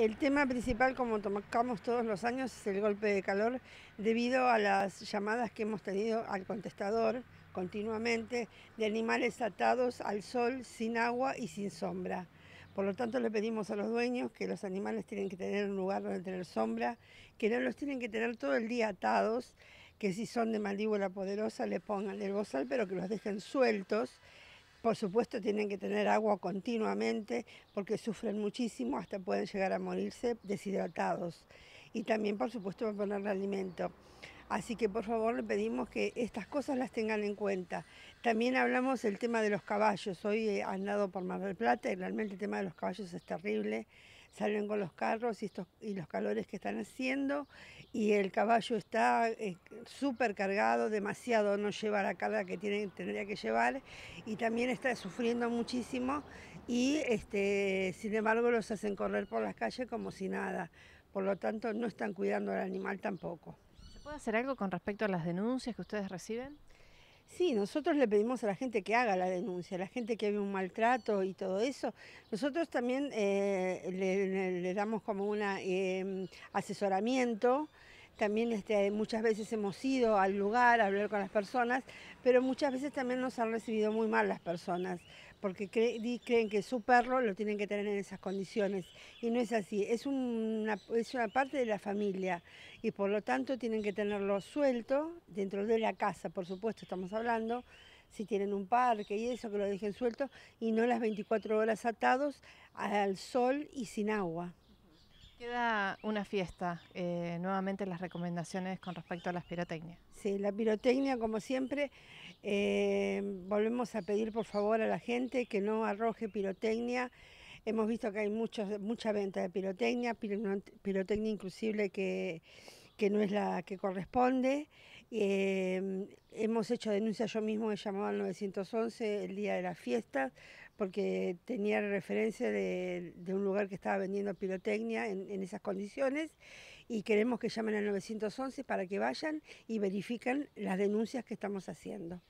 El tema principal, como tocamos todos los años, es el golpe de calor debido a las llamadas que hemos tenido al contestador continuamente de animales atados al sol, sin agua y sin sombra. Por lo tanto, le pedimos a los dueños que los animales tienen que tener un lugar donde tener sombra, que no los tienen que tener todo el día atados, que si son de mandíbula poderosa le pongan el bozal, pero que los dejen sueltos por supuesto tienen que tener agua continuamente porque sufren muchísimo, hasta pueden llegar a morirse deshidratados. Y también, por supuesto, ponerle alimento. Así que por favor le pedimos que estas cosas las tengan en cuenta. También hablamos del tema de los caballos. Hoy he eh, andado por Mar del Plata y realmente el tema de los caballos es terrible salen con los carros y, estos, y los calores que están haciendo y el caballo está eh, súper cargado, demasiado no lleva la carga que tiene, tendría que llevar y también está sufriendo muchísimo y este, sin embargo los hacen correr por las calles como si nada, por lo tanto no están cuidando al animal tampoco. ¿Se puede hacer algo con respecto a las denuncias que ustedes reciben? Sí, nosotros le pedimos a la gente que haga la denuncia, a la gente que ve un maltrato y todo eso. Nosotros también eh, le, damos como un em, asesoramiento también este, muchas veces hemos ido al lugar a hablar con las personas, pero muchas veces también nos han recibido muy mal las personas, porque creen que su perro lo tienen que tener en esas condiciones, y no es así, es una, es una parte de la familia, y por lo tanto tienen que tenerlo suelto dentro de la casa, por supuesto estamos hablando, si tienen un parque y eso, que lo dejen suelto, y no las 24 horas atados al sol y sin agua. Queda una fiesta. Eh, nuevamente las recomendaciones con respecto a las pirotecnias. Sí, la pirotecnia, como siempre, eh, volvemos a pedir por favor a la gente que no arroje pirotecnia. Hemos visto que hay mucha venta de pirotecnia, pirotecnia inclusive que, que no es la que corresponde. Eh, hemos hecho denuncia yo mismo, he llamado al 911 el día de la fiesta porque tenía referencia de, un lugar que estaba vendiendo pirotecnia en, en, esas condiciones y queremos que llamen al 911 para que vayan y verifiquen las denuncias que estamos haciendo.